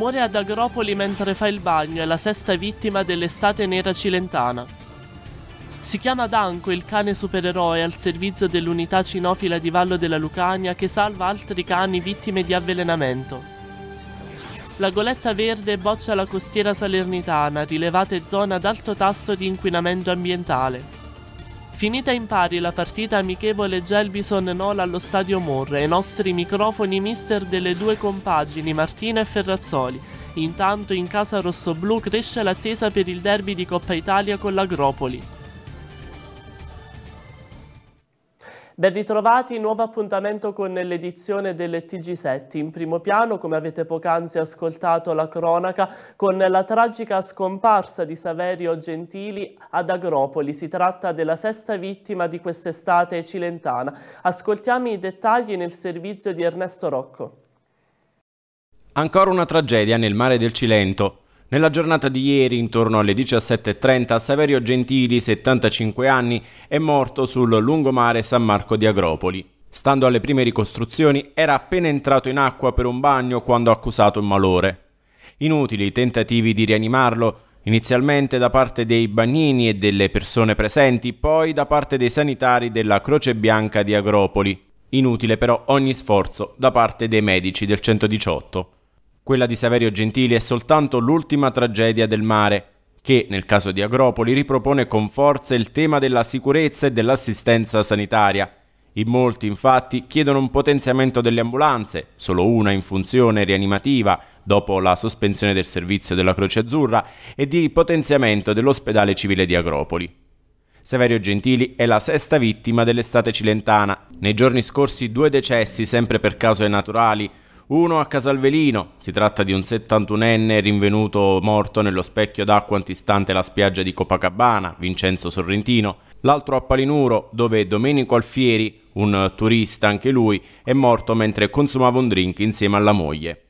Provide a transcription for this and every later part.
muore ad Agropoli mentre fa il bagno, è la sesta vittima dell'estate nera cilentana. Si chiama Danco, il cane supereroe al servizio dell'unità cinofila di Vallo della Lucania che salva altri cani vittime di avvelenamento. La goletta verde boccia la costiera salernitana, rilevata zona ad alto tasso di inquinamento ambientale. Finita in pari la partita amichevole Gelbison-Nola allo stadio Morre, i nostri microfoni mister delle due compagini Martina e Ferrazzoli. Intanto in casa rossoblu cresce l'attesa per il derby di Coppa Italia con l'Agropoli. Ben ritrovati, nuovo appuntamento con l'edizione delle TG7. In primo piano, come avete poc'anzi ascoltato la cronaca, con la tragica scomparsa di Saverio Gentili ad Agropoli. Si tratta della sesta vittima di quest'estate cilentana. Ascoltiamo i dettagli nel servizio di Ernesto Rocco. Ancora una tragedia nel mare del Cilento. Nella giornata di ieri, intorno alle 17.30, Saverio Gentili, 75 anni, è morto sul lungomare San Marco di Agropoli. Stando alle prime ricostruzioni, era appena entrato in acqua per un bagno quando ha accusato un malore. Inutili i tentativi di rianimarlo, inizialmente da parte dei bagnini e delle persone presenti, poi da parte dei sanitari della Croce Bianca di Agropoli. Inutile però ogni sforzo da parte dei medici del 118. Quella di Saverio Gentili è soltanto l'ultima tragedia del mare, che nel caso di Agropoli ripropone con forza il tema della sicurezza e dell'assistenza sanitaria. In molti infatti chiedono un potenziamento delle ambulanze, solo una in funzione rianimativa dopo la sospensione del servizio della Croce Azzurra e di potenziamento dell'ospedale civile di Agropoli. Saverio Gentili è la sesta vittima dell'estate cilentana. Nei giorni scorsi due decessi sempre per cause naturali, uno a Casalvelino, si tratta di un 71enne rinvenuto morto nello specchio d'acqua antistante la spiaggia di Copacabana, Vincenzo Sorrentino. L'altro a Palinuro, dove Domenico Alfieri, un turista anche lui, è morto mentre consumava un drink insieme alla moglie.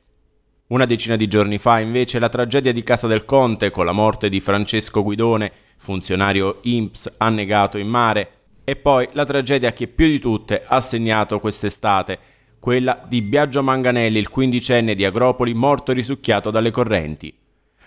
Una decina di giorni fa invece la tragedia di Casa del Conte con la morte di Francesco Guidone, funzionario INPS annegato in mare, e poi la tragedia che più di tutte ha segnato quest'estate, quella di Biagio Manganelli, il quindicenne di Agropoli, morto risucchiato dalle correnti.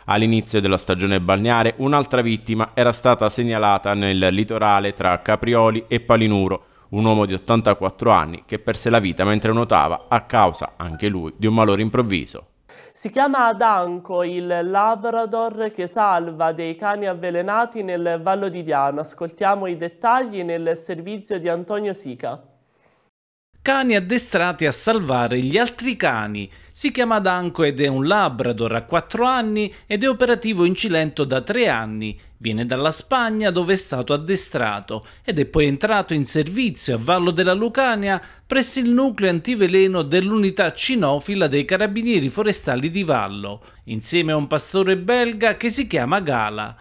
All'inizio della stagione balneare un'altra vittima era stata segnalata nel litorale tra Caprioli e Palinuro, un uomo di 84 anni che perse la vita mentre nuotava a causa, anche lui, di un malore improvviso. Si chiama Adanco il Labrador che salva dei cani avvelenati nel Vallo di Diano. Ascoltiamo i dettagli nel servizio di Antonio Sica. Cani addestrati a salvare gli altri cani. Si chiama Danco ed è un Labrador a 4 anni ed è operativo in Cilento da 3 anni. Viene dalla Spagna dove è stato addestrato ed è poi entrato in servizio a Vallo della Lucania presso il nucleo antiveleno dell'unità cinofila dei Carabinieri Forestali di Vallo, insieme a un pastore belga che si chiama Gala.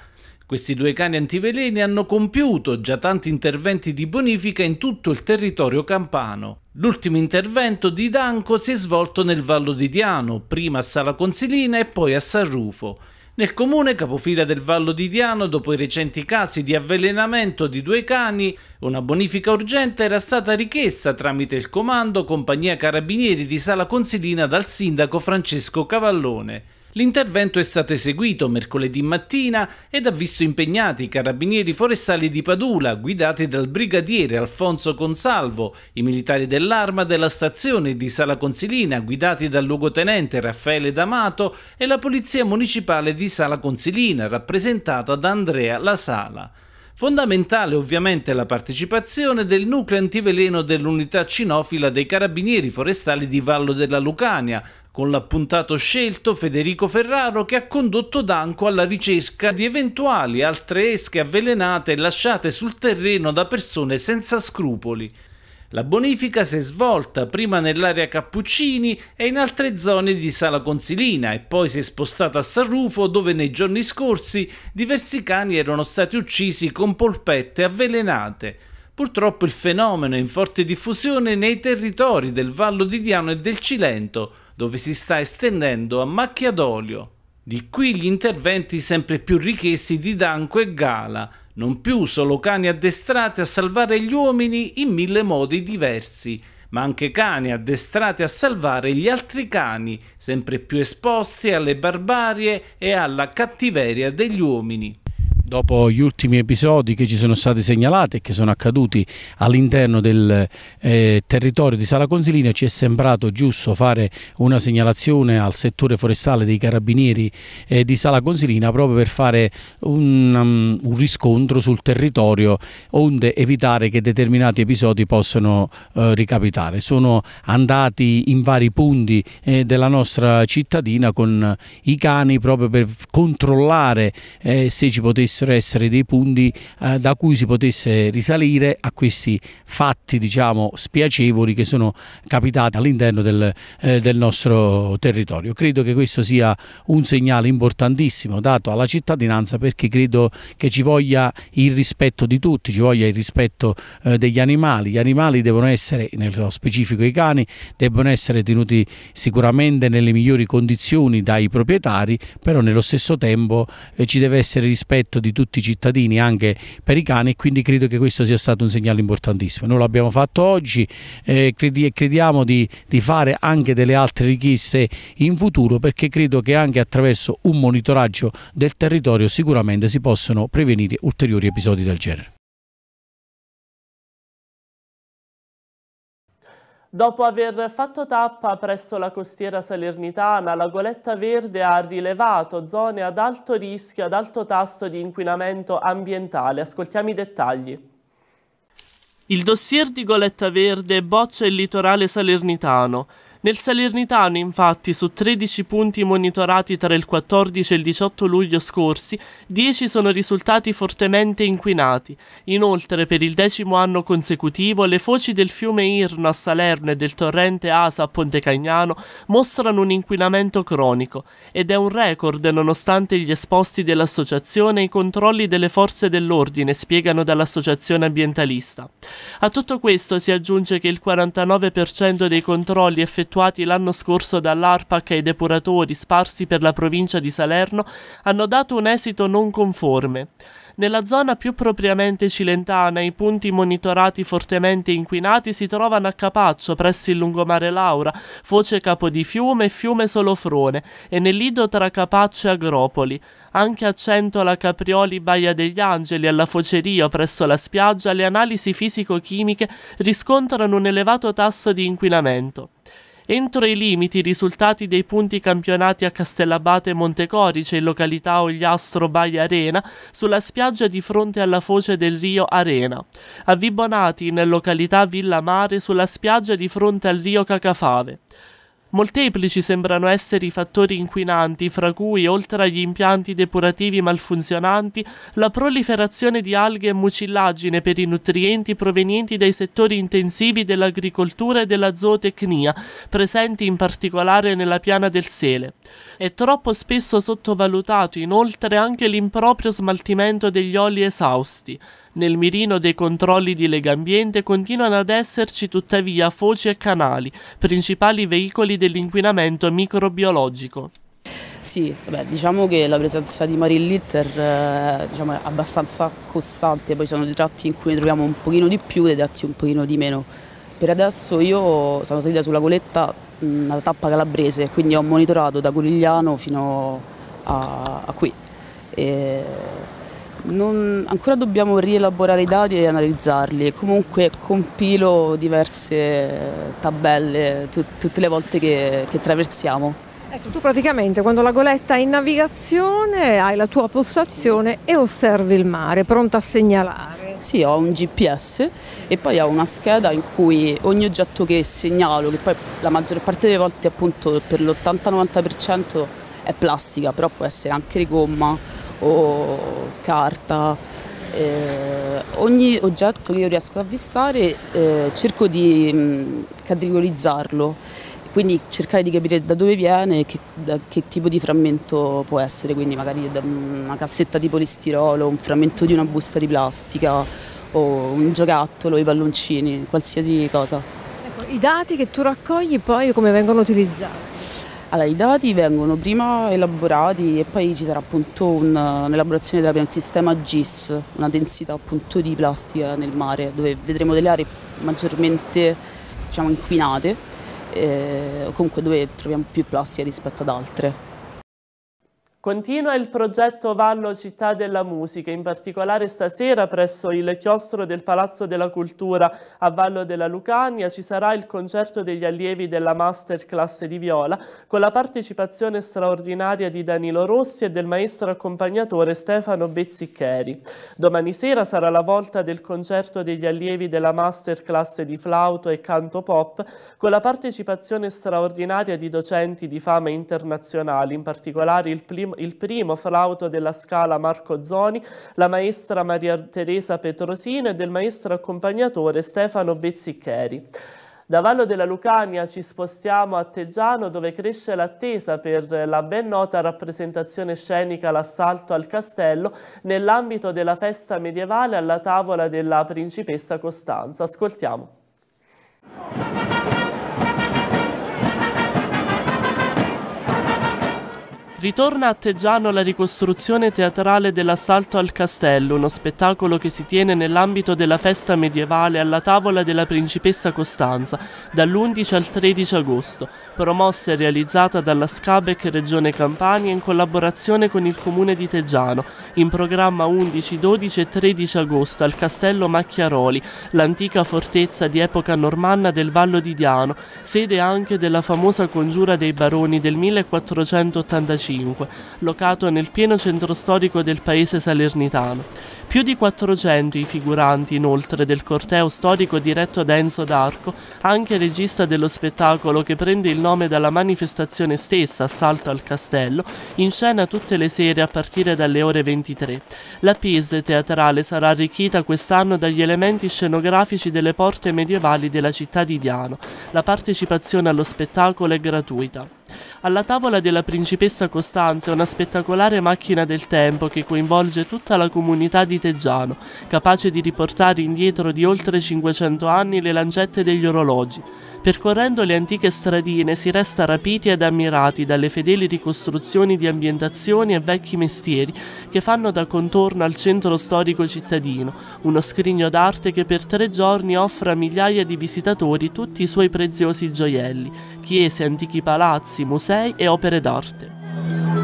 Questi due cani antiveleni hanno compiuto già tanti interventi di bonifica in tutto il territorio campano. L'ultimo intervento di Danco si è svolto nel Vallo di Diano, prima a Sala Consilina e poi a San Rufo. Nel comune capofila del Vallo di Diano, dopo i recenti casi di avvelenamento di due cani, una bonifica urgente era stata richiesta tramite il comando Compagnia Carabinieri di Sala Consilina dal sindaco Francesco Cavallone. L'intervento è stato eseguito mercoledì mattina ed ha visto impegnati i carabinieri forestali di Padula, guidati dal brigadiere Alfonso Consalvo, i militari dell'arma della stazione di Sala Consilina, guidati dal luogotenente Raffaele D'Amato, e la polizia municipale di Sala Consilina, rappresentata da Andrea La Sala. Fondamentale ovviamente la partecipazione del nucleo antiveleno dell'unità cinofila dei carabinieri forestali di Vallo della Lucania, con l'appuntato scelto Federico Ferraro che ha condotto Danco alla ricerca di eventuali altre esche avvelenate lasciate sul terreno da persone senza scrupoli. La bonifica si è svolta prima nell'area Cappuccini e in altre zone di Sala Consilina e poi si è spostata a San Rufo dove nei giorni scorsi diversi cani erano stati uccisi con polpette avvelenate. Purtroppo il fenomeno è in forte diffusione nei territori del Vallo di Diano e del Cilento, dove si sta estendendo a macchia d'olio. Di qui gli interventi sempre più richiesti di Danco e Gala, non più solo cani addestrati a salvare gli uomini in mille modi diversi, ma anche cani addestrati a salvare gli altri cani, sempre più esposti alle barbarie e alla cattiveria degli uomini dopo gli ultimi episodi che ci sono stati segnalati e che sono accaduti all'interno del eh, territorio di Sala Consilina ci è sembrato giusto fare una segnalazione al settore forestale dei carabinieri eh, di Sala Consilina proprio per fare un, um, un, riscontro sul territorio onde evitare che determinati episodi possano eh, ricapitare. Sono andati in vari punti eh, della nostra cittadina con i cani proprio per controllare eh, se ci potessero potessero essere dei punti eh, da cui si potesse risalire a questi fatti diciamo, spiacevoli che sono capitati all'interno del, eh, del nostro territorio. Credo che questo sia un segnale importantissimo dato alla cittadinanza perché credo che ci voglia il rispetto di tutti, ci voglia il rispetto eh, degli animali. Gli animali devono essere, nello specifico i cani, devono essere tenuti sicuramente nelle migliori condizioni dai proprietari, però nello stesso tempo eh, ci deve essere rispetto di tutti i cittadini anche per i cani e quindi credo che questo sia stato un segnale importantissimo. Noi l'abbiamo fatto oggi eh, e eh, crediamo di, di fare anche delle altre richieste in futuro perché credo che anche attraverso un monitoraggio del territorio sicuramente si possono prevenire ulteriori episodi del genere. Dopo aver fatto tappa presso la costiera salernitana, la Goletta Verde ha rilevato zone ad alto rischio, ad alto tasso di inquinamento ambientale. Ascoltiamo i dettagli. Il dossier di Goletta Verde boccia il litorale salernitano. Nel Salernitano, infatti, su 13 punti monitorati tra il 14 e il 18 luglio scorsi, 10 sono risultati fortemente inquinati. Inoltre, per il decimo anno consecutivo, le foci del fiume Irno a Salerno e del torrente Asa a Pontecagnano mostrano un inquinamento cronico ed è un record nonostante gli esposti dell'associazione e i controlli delle forze dell'ordine, spiegano dall'associazione ambientalista. A tutto questo si aggiunge che il 49% dei controlli effettuati effettuati l'anno scorso dall'ARPAC ai depuratori sparsi per la provincia di Salerno hanno dato un esito non conforme. Nella zona più propriamente cilentana i punti monitorati fortemente inquinati si trovano a Capaccio presso il lungomare Laura, Foce Capo di Fiume e Fiume Solofrone e nell'ido tra Capaccio e Agropoli. Anche a Centola, Caprioli, Baia degli Angeli, alla Foceria, presso la spiaggia, le analisi fisico-chimiche riscontrano un elevato tasso di inquinamento entro i limiti i risultati dei punti campionati a Castellabate e Montecorice in località Ogliastro Baia Arena sulla spiaggia di fronte alla foce del Rio Arena, a Vibonati in località Villa Mare sulla spiaggia di fronte al Rio Cacafave. Molteplici sembrano essere i fattori inquinanti, fra cui, oltre agli impianti depurativi malfunzionanti, la proliferazione di alghe e mucillagine per i nutrienti provenienti dai settori intensivi dell'agricoltura e della zootecnia, presenti in particolare nella piana del sele. È troppo spesso sottovalutato inoltre anche l'improprio smaltimento degli oli esausti. Nel mirino dei controlli di Legambiente continuano ad esserci tuttavia foci e canali, principali veicoli dell'inquinamento microbiologico. Sì, beh, diciamo che la presenza di marine litter eh, diciamo, è abbastanza costante, poi ci sono dei tratti in cui ne troviamo un pochino di più e dei tratti un pochino di meno. Per adesso io sono salita sulla goletta mh, alla tappa calabrese, quindi ho monitorato da Corigliano fino a, a qui. E non, ancora dobbiamo rielaborare i dati e analizzarli, comunque compilo diverse tabelle tut, tutte le volte che, che traversiamo. Ecco, tu praticamente quando la goletta è in navigazione hai la tua postazione e osservi il mare, pronta a segnalare. Sì, ho un GPS e poi ho una scheda in cui ogni oggetto che segnalo, che poi la maggior parte delle volte appunto per l'80-90% è plastica, però può essere anche di gomma, o carta. Eh, ogni oggetto che io riesco ad avvistare eh, cerco di mh, mm, categorizzarlo, quindi cercare di capire da dove viene e che, che tipo di frammento può essere, quindi magari una cassetta di polistirolo, un frammento di una busta di plastica o un giocattolo, i palloncini, qualsiasi cosa. Ecco, I dati che tu raccogli poi come vengono utilizzati? Allora, i dati vengono prima elaborati e poi ci sarà appunto un'elaborazione un della un sistema GIS, una densità appunto di plastica nel mare, dove vedremo delle aree maggiormente diciamo, inquinate, eh, comunque dove troviamo più plastica rispetto ad altre. Continua il progetto Vallo Città della Musica, in particolare stasera presso il chiostro del Palazzo della Cultura a Vallo della Lucania ci sarà il concerto degli allievi della Masterclass di Viola con la partecipazione straordinaria di Danilo Rossi e del maestro accompagnatore Stefano Bezziccheri. Domani sera sarà la volta del concerto degli allievi della Masterclass di flauto e canto pop con la partecipazione straordinaria di docenti di fama internazionale, in particolare il primo il primo flauto della scala Marco Zoni, la maestra Maria Teresa Petrosino e del maestro accompagnatore Stefano Bezziccheri. Da Vallo della Lucania ci spostiamo a Teggiano dove cresce l'attesa per la ben nota rappresentazione scenica L'assalto al castello nell'ambito della festa medievale alla tavola della principessa Costanza. Ascoltiamo. Ritorna a Teggiano la ricostruzione teatrale dell'assalto al castello, uno spettacolo che si tiene nell'ambito della festa medievale alla tavola della principessa Costanza, dall'11 al 13 agosto, promossa e realizzata dalla Scabec Regione Campania in collaborazione con il comune di Teggiano, in programma 11, 12 e 13 agosto al castello Macchiaroli, l'antica fortezza di epoca normanna del Vallo di Diano, sede anche della famosa congiura dei baroni del 1485 1905, locato nel pieno centro storico del paese salernitano. Più di 400 i figuranti, inoltre, del corteo storico diretto da Enzo D'Arco, anche regista dello spettacolo che prende il nome dalla manifestazione stessa, Assalto al Castello, in scena tutte le sere a partire dalle ore 23. La pièce teatrale sarà arricchita quest'anno dagli elementi scenografici delle porte medievali della città di Diano. La partecipazione allo spettacolo è gratuita. Alla tavola della principessa Costanza è una spettacolare macchina del tempo che coinvolge tutta la comunità di Teggiano, capace di riportare indietro di oltre 500 anni le lancette degli orologi. Percorrendo le antiche stradine si resta rapiti ed ammirati dalle fedeli ricostruzioni di ambientazioni e vecchi mestieri che fanno da contorno al centro storico cittadino, uno scrigno d'arte che per tre giorni offre a migliaia di visitatori tutti i suoi preziosi gioielli, chiese, antichi palazzi, musei e opere d'arte.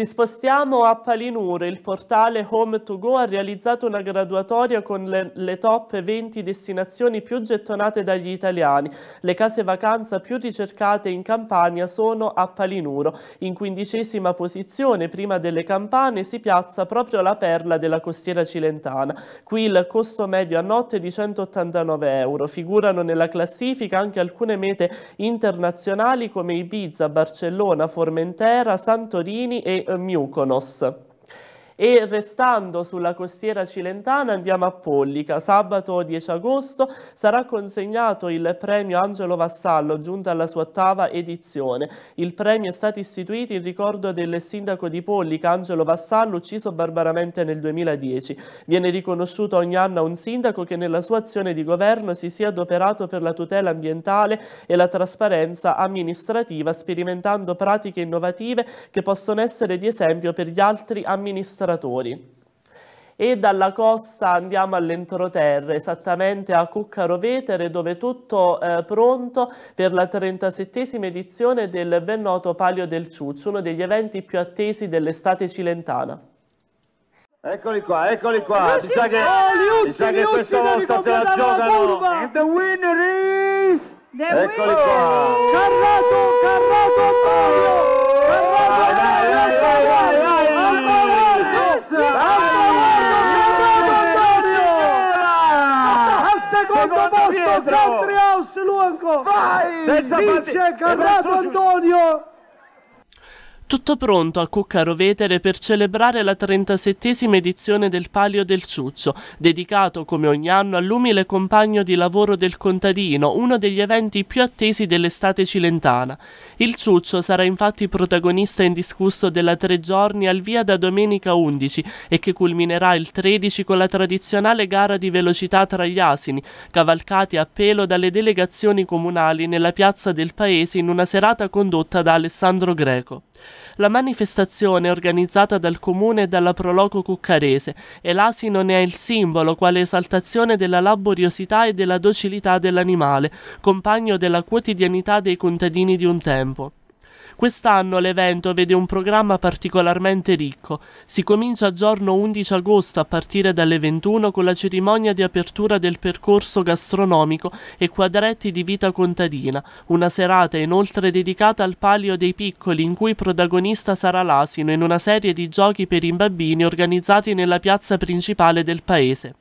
Ci spostiamo a Palinure, il portale home to go ha realizzato una graduatoria con le, le, top 20 destinazioni più gettonate dagli italiani. Le case vacanza più ricercate in Campania sono a Palinuro. In quindicesima posizione, prima delle campane, si piazza proprio la perla della costiera cilentana. Qui il costo medio a notte è di 189 euro. Figurano nella classifica anche alcune mete internazionali come Ibiza, Barcellona, Formentera, Santorini e eh, Mykonos. E restando sulla costiera cilentana andiamo a Pollica. Sabato 10 agosto sarà consegnato il premio Angelo Vassallo, giunto alla sua ottava edizione. Il premio è stato istituito in ricordo del sindaco di Pollica, Angelo Vassallo, ucciso barbaramente nel 2010. Viene riconosciuto ogni anno a un sindaco che nella sua azione di governo si sia adoperato per la tutela ambientale e la trasparenza amministrativa, sperimentando pratiche innovative che possono essere di esempio per gli altri amministratori lavoratori. E dalla costa andiamo all'entroterra, esattamente a Cuccaro Vetere, dove tutto eh, pronto per la 37esima edizione del ben noto Palio del Ciuccio, uno degli eventi più attesi dell'estate cilentana. Eccoli qua, eccoli qua, mi sa che, oh, sa che questa volta se la giocano. And the winner is... The eccoli winner. qua. Carrato, Carrato Mario! Carrato secondo posto, dietro. Country House Luanco. Vai! Senza Vince Carrato Antonio tutto pronto a Cuccaro Vetere per celebrare la 37esima edizione del Palio del Ciuccio, dedicato come ogni anno all'umile compagno di lavoro del contadino, uno degli eventi più attesi dell'estate cilentana. Il Ciuccio sarà infatti protagonista indiscusso della tre giorni al via da domenica 11 e che culminerà il 13 con la tradizionale gara di velocità tra gli asini, cavalcati a pelo dalle delegazioni comunali nella piazza del paese in una serata condotta da Alessandro Greco. La manifestazione è organizzata dal comune e dalla Proloco Cuccarese e l'asino ne è il simbolo quale esaltazione della laboriosità e della docilità dell'animale, compagno della quotidianità dei contadini di un tempo. Quest'anno l'evento vede un programma particolarmente ricco. Si comincia giorno 11 agosto a partire dalle 21 con la cerimonia di apertura del percorso gastronomico e quadretti di vita contadina, una serata inoltre dedicata al palio dei piccoli in cui protagonista sarà l'asino in una serie di giochi per i bambini organizzati nella piazza principale del paese.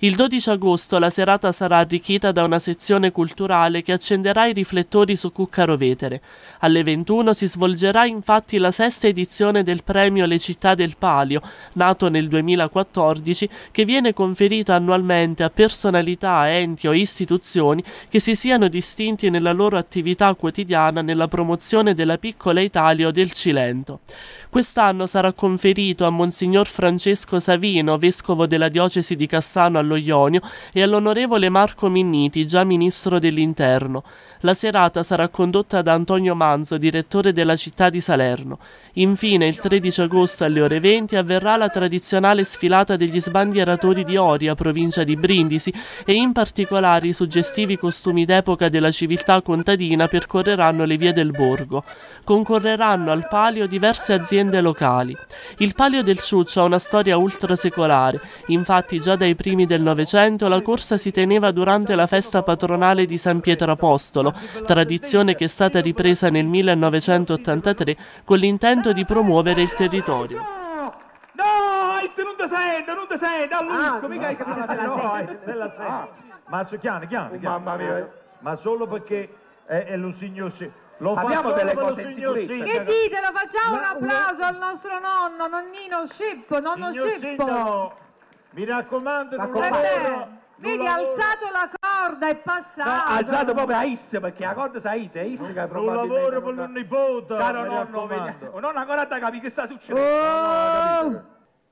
Il 12 agosto la serata sarà arricchita da una sezione culturale che accenderà i riflettori su Cuccaro Vetere. Alle 21 si svolgerà infatti la sesta edizione del premio Le città del Palio, nato nel 2014, che viene conferito annualmente a personalità, enti o istituzioni che si siano distinti nella loro attività quotidiana nella promozione della piccola Italia o del Cilento. Quest'anno sarà conferito a Monsignor Francesco Savino, vescovo della diocesi di Cassano Carlo Ionio e all'onorevole Marco Minniti, già ministro dell'Interno. La serata sarà condotta da Antonio Manzo, direttore della città di Salerno. Infine, il 13 agosto alle ore 20 avverrà la tradizionale sfilata degli sbandieratori di Oria, provincia di Brindisi, e in particolare i suggestivi costumi d'epoca della civiltà contadina percorreranno le vie del borgo. Concorreranno al palio diverse aziende locali. Il palio del Ciuccio ha una storia ultrasecolare, infatti già dai primi del del Novecento la corsa si teneva durante la festa patronale di San Pietro Apostolo, tradizione che è stata ripresa nel 1983 con l'intento di promuovere il territorio. No, non ti sento, non ti sento, allora, ah, mica che la sento. Se la sento. Ah, ah. Ma chiano, chiano, oh, Mamma mia. Ma solo perché è, è lo signor... Lo Abbiamo delle cose in sicurezza. Cioè. Che ditelo, facciamo Ma, un applauso al nostro nonno, nonnino Scippo, nonno Scippo. Mi raccomando, Ma non lavoro, Vedi, ha alzato la corda, è passato. No, alzato proprio a Is, perché la corda sa Is, è Is che ha provato. Un lavoro per un nipote. Caro nonno, vediamo. Oh, nonno, ancora da capire che sta succedendo. Oh!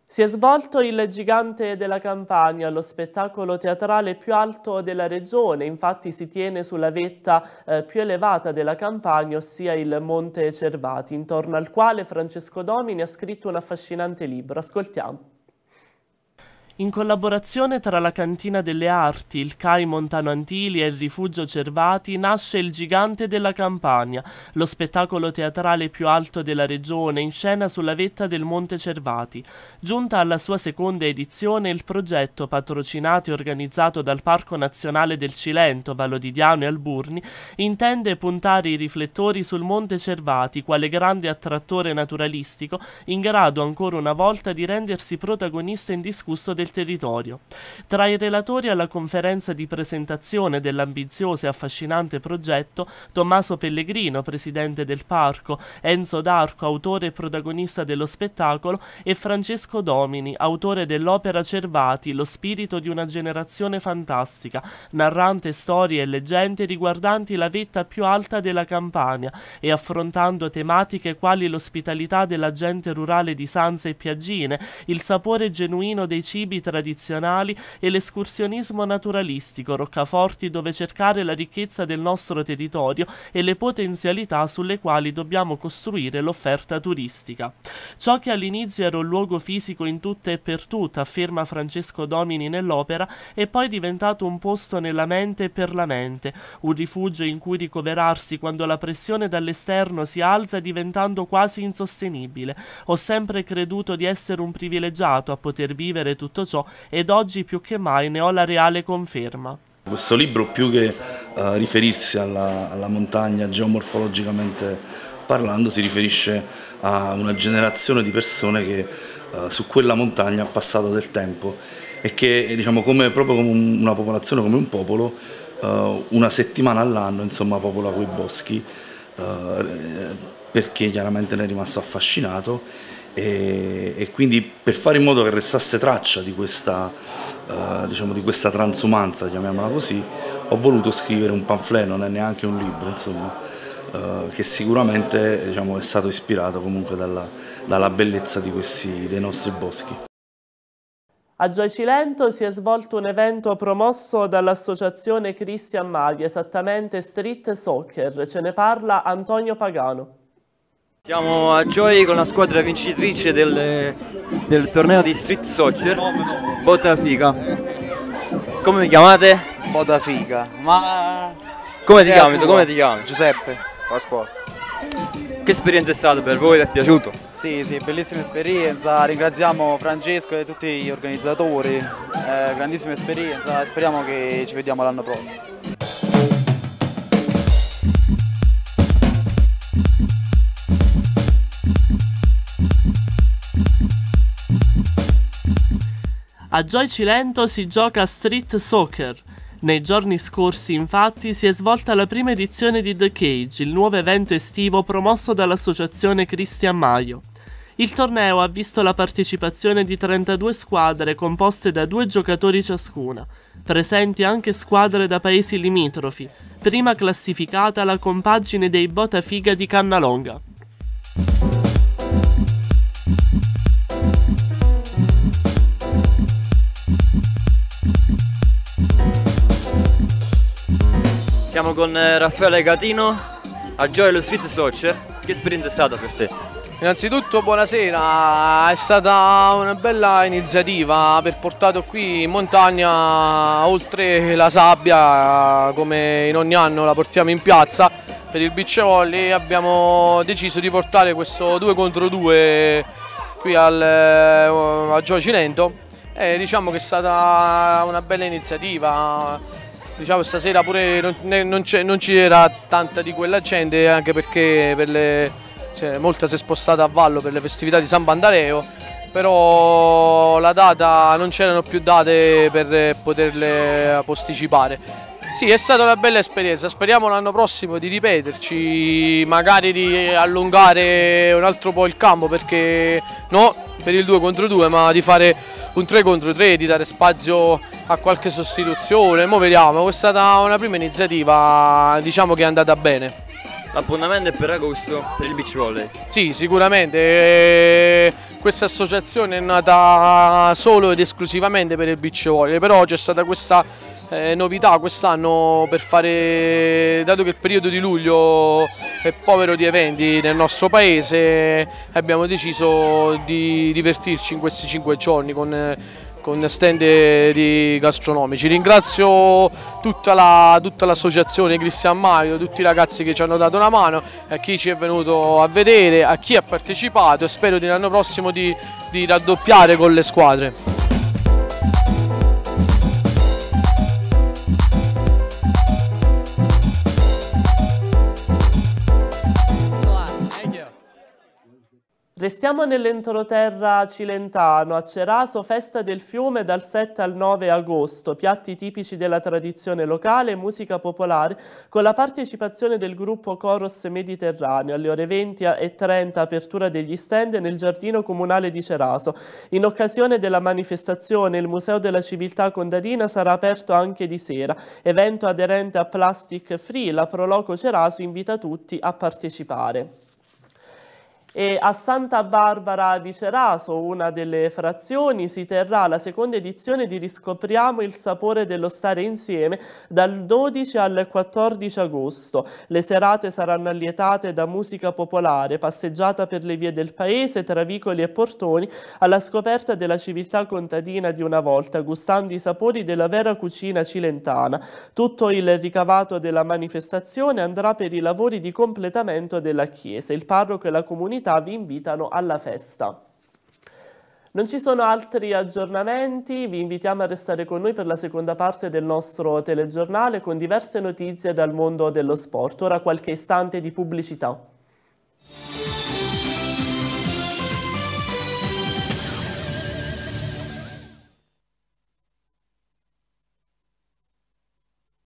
Si è svolto il gigante della campagna, lo spettacolo teatrale più alto della regione, infatti si tiene sulla vetta eh, più elevata della campagna, ossia il Monte Cervati, intorno al quale Francesco Domini ha scritto un affascinante libro. Ascoltiamo in collaborazione tra la Cantina delle Arti, il CAI Montano Antili e il Rifugio Cervati, nasce Il Gigante della Campania, lo spettacolo teatrale più alto della regione, in scena sulla vetta del Monte Cervati. Giunta alla sua seconda edizione, il progetto, patrocinato e organizzato dal Parco Nazionale del Cilento, Valodidiano e Alburni, intende puntare i riflettori sul Monte Cervati, quale grande attrattore naturalistico, in grado ancora una volta di rendersi protagonista indiscusso del del territorio. Tra i relatori alla conferenza di presentazione dell'ambizioso e affascinante progetto, Tommaso Pellegrino, presidente del parco, Enzo D'Arco, autore e protagonista dello spettacolo, e Francesco Domini, autore dell'opera Cervati, Lo spirito di una generazione fantastica, narrante storie e leggende riguardanti la vetta più alta della Campania e affrontando tematiche quali l'ospitalità della gente rurale di Sanza e Piaggine, il sapore genuino dei cibi campi tradizionali e l'escursionismo naturalistico, roccaforti dove cercare la ricchezza del nostro territorio e le potenzialità sulle quali dobbiamo costruire l'offerta turistica. Ciò che all'inizio era un luogo fisico in tutta e per tutta, afferma Francesco Domini nell'opera, è poi diventato un posto nella mente e per la mente, un rifugio in cui ricoverarsi quando la pressione dall'esterno si alza diventando quasi insostenibile. Ho sempre creduto di essere un privilegiato a poter vivere tutto so ed oggi più che mai ne ho la reale conferma. Questo libro più che uh, riferirsi alla, alla montagna geomorfologicamente parlando si riferisce a una generazione di persone che uh, su quella montagna ha passato del tempo e che diciamo come, proprio come un, una popolazione, come un popolo, uh, una settimana all'anno insomma popola quei boschi uh, perché chiaramente ne è rimasto affascinato e, e, quindi per fare in modo che restasse traccia di questa, eh, diciamo, di questa transumanza, chiamiamola così, ho voluto scrivere un pamphlet, non è neanche un libro, insomma, eh, che sicuramente diciamo, è stato ispirato comunque dalla, dalla bellezza questi, dei nostri boschi. A Giacilento si è svolto un evento promosso dall'associazione Christian Maghi, esattamente Street Soccer. Ce ne parla Antonio Pagano. Siamo a Joy con la squadra vincitrice del, del torneo di Street Soccer, Botafica. Come mi chiamate? Botafica, ma... Come ti chiami? Come ti chiami? Giuseppe Pasquale. Che esperienza è stata per voi? Ti è piaciuto? Sì, sì, bellissima esperienza, ringraziamo Francesco e tutti gli organizzatori, eh, grandissima esperienza, speriamo che ci vediamo l'anno prossimo. A Joy Cilento si gioca street soccer. Nei giorni scorsi, infatti, si è svolta la prima edizione di The Cage, il nuovo evento estivo promosso dall'associazione Cristian Maio. Il torneo ha visto la partecipazione di 32 squadre composte da due giocatori ciascuna, presenti anche squadre da paesi limitrofi, prima classificata la compagine dei Botafiga di Cannalonga. Siamo con eh, Raffaele Catino a Gioia lo Street Soccer. Che esperienza è stata per te? Innanzitutto buonasera, è stata una bella iniziativa per portare qui in montagna oltre la sabbia come in ogni anno la portiamo in piazza per il beach volley abbiamo deciso di portare questo 2 contro 2 qui al, eh, a Giocinento e diciamo che è stata una bella iniziativa Diciamo stasera pure non, non, non c'era tanta di quella gente anche perché per le, cioè, molta si è spostata a Vallo per le festività di San Bandareo però la data non c'erano più date per poterle posticipare sì, è stata una bella esperienza, speriamo l'anno prossimo di ripeterci, magari di allungare un altro po' il campo perché no per il 2 contro 2 ma di fare un 3 contro 3, di dare spazio a qualche sostituzione, mo vediamo, è stata una prima iniziativa diciamo che è andata bene. L'appuntamento è per agosto per il beach volley. Sì, sicuramente. Eh, questa associazione è nata solo ed esclusivamente per il beach volley, però c'è stata questa eh, novità quest'anno per fare, dato che il periodo di luglio è povero di eventi nel nostro paese, abbiamo deciso di divertirci in questi cinque giorni con, con stand gastronomici. Ringrazio tutta, la, l'associazione Cristian Maio, tutti i ragazzi che ci hanno dato una mano, a chi ci è venuto a vedere, a chi ha partecipato e spero l'anno prossimo di, di raddoppiare con le squadre. Siamo nell'entroterra cilentano, a Ceraso, festa del fiume dal 7 al 9 agosto, piatti tipici della tradizione locale e musica popolare con la partecipazione del gruppo Coros Mediterraneo alle ore 20 e 30 apertura degli stand nel giardino comunale di Ceraso. In occasione della manifestazione il Museo della Civiltà Condadina sarà aperto anche di sera, evento aderente a Plastic Free, la Proloco Ceraso invita tutti a partecipare e a Santa Barbara di Ceraso, una delle frazioni, si terrà la seconda edizione di Riscopriamo il sapore dello stare insieme dal 12 al 14 agosto. Le serate saranno allietate da musica popolare, passeggiata per le vie del paese, tra vicoli e portoni, alla scoperta della civiltà contadina di una volta, gustando i sapori della vera cucina cilentana. Tutto il ricavato della manifestazione andrà per i lavori di completamento della chiesa. Il parroco e la comunità pubblicità vi invitano alla festa. Non ci sono altri aggiornamenti, vi invitiamo a restare con noi per la seconda parte del nostro telegiornale con diverse notizie dal mondo dello sport. Ora qualche istante di pubblicità.